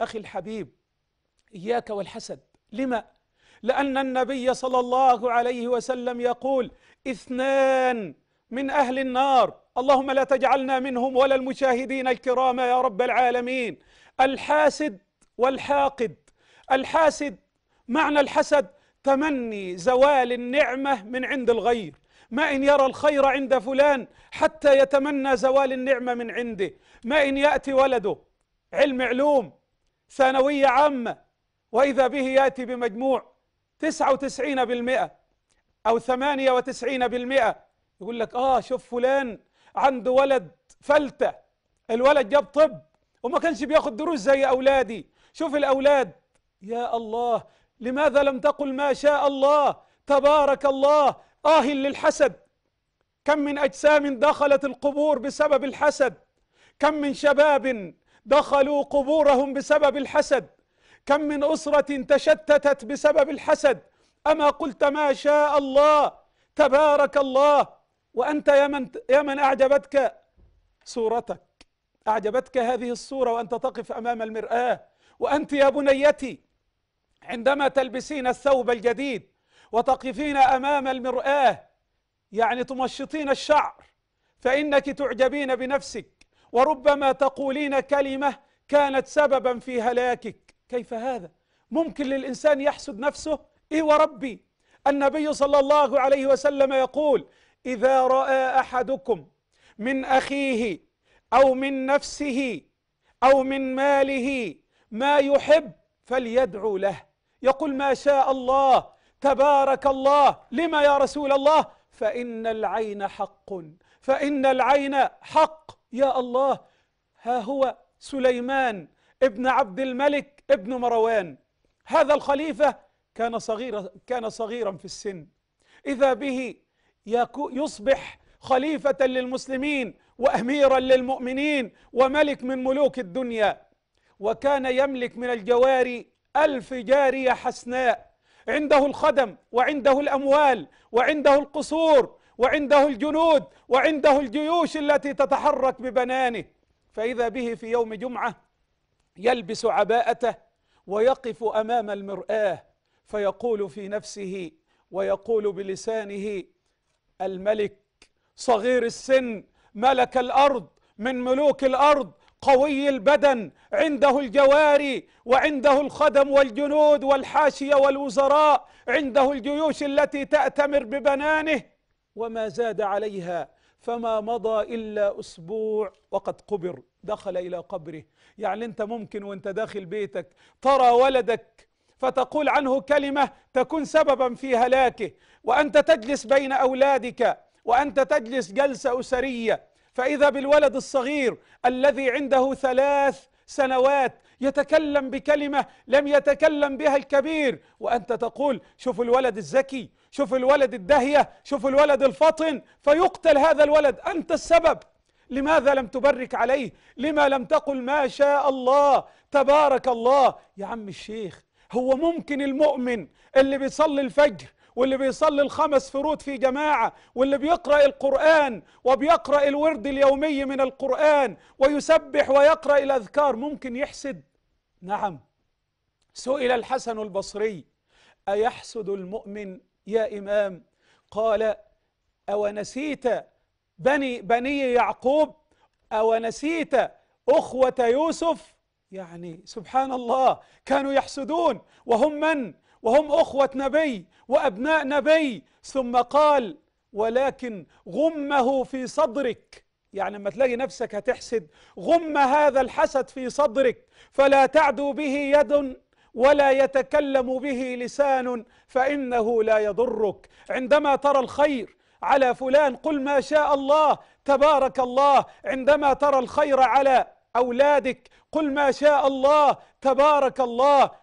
أخي الحبيب إياك والحسد لما؟ لأن النبي صلى الله عليه وسلم يقول اثنان من أهل النار اللهم لا تجعلنا منهم ولا المشاهدين الكرام يا رب العالمين الحاسد والحاقد الحاسد معنى الحسد تمني زوال النعمة من عند الغير ما إن يرى الخير عند فلان حتى يتمنى زوال النعمة من عنده ما إن يأتي ولده علم علوم ثانوية عامة وإذا به يأتي بمجموع تسعة وتسعين بالمئة أو ثمانية وتسعين بالمئة يقول لك آه شوف فلان عنده ولد فلتة الولد جاب طب وما كانش بياخد دروس زي أولادي شوف الأولاد يا الله لماذا لم تقل ما شاء الله تبارك الله آه للحسد كم من أجسام دخلت القبور بسبب الحسد كم من شباب دخلوا قبورهم بسبب الحسد كم من أسرة تشتتت بسبب الحسد أما قلت ما شاء الله تبارك الله وأنت يا من, يا من أعجبتك صورتك أعجبتك هذه الصورة وأنت تقف أمام المرآة وأنت يا بنيتي عندما تلبسين الثوب الجديد وتقفين أمام المرآة يعني تمشطين الشعر فإنك تعجبين بنفسك وربما تقولين كلمة كانت سببا في هلاكك كيف هذا ممكن للإنسان يحسد نفسه إيه وربي النبي صلى الله عليه وسلم يقول إذا رأى أحدكم من أخيه أو من نفسه أو من ماله ما يحب فليدعو له يقول ما شاء الله تبارك الله لما يا رسول الله فإن العين حق فإن العين حق يا الله ها هو سليمان ابن عبد الملك ابن مروان هذا الخليفة كان صغيرا كان صغيرا في السن إذا به يصبح خليفة للمسلمين وأميرا للمؤمنين وملك من ملوك الدنيا وكان يملك من الجواري ألف جارية حسناء عنده الخدم وعنده الأموال وعنده القصور وعنده الجنود وعنده الجيوش التي تتحرك ببنانه فإذا به في يوم جمعة يلبس عباءته ويقف أمام المرآة فيقول في نفسه ويقول بلسانه الملك صغير السن ملك الأرض من ملوك الأرض قوي البدن عنده الجواري وعنده الخدم والجنود والحاشية والوزراء عنده الجيوش التي تأتمر ببنانه وما زاد عليها فما مضى إلا أسبوع وقد قبر دخل إلى قبره يعني أنت ممكن وأنت داخل بيتك ترى ولدك فتقول عنه كلمة تكون سببا في هلاكه وأنت تجلس بين أولادك وأنت تجلس جلسة أسرية فإذا بالولد الصغير الذي عنده ثلاث سنوات يتكلم بكلمة لم يتكلم بها الكبير وأنت تقول شوف الولد الذكي شوف الولد الدهية شوف الولد الفطن فيقتل هذا الولد أنت السبب لماذا لم تبرك عليه لما لم تقل ما شاء الله تبارك الله يا عم الشيخ هو ممكن المؤمن اللي بيصلي الفجر واللي بيصلي الخمس فروض في جماعة واللي بيقرأ القرآن وبيقرأ الورد اليومي من القرآن ويسبح ويقرأ الأذكار ممكن يحسد نعم سئل الحسن البصري أيحسد المؤمن يا إمام قال أو نسيت بني, بني يعقوب أو نسيت أخوة يوسف يعني سبحان الله كانوا يحسدون وهم من وهم أخوة نبي وأبناء نبي ثم قال ولكن غمه في صدرك يعني لما تلاقي نفسك هتحسد غم هذا الحسد في صدرك فلا تعدو به يد ولا يتكلم به لسان فانه لا يضرك عندما ترى الخير على فلان قل ما شاء الله تبارك الله عندما ترى الخير على اولادك قل ما شاء الله تبارك الله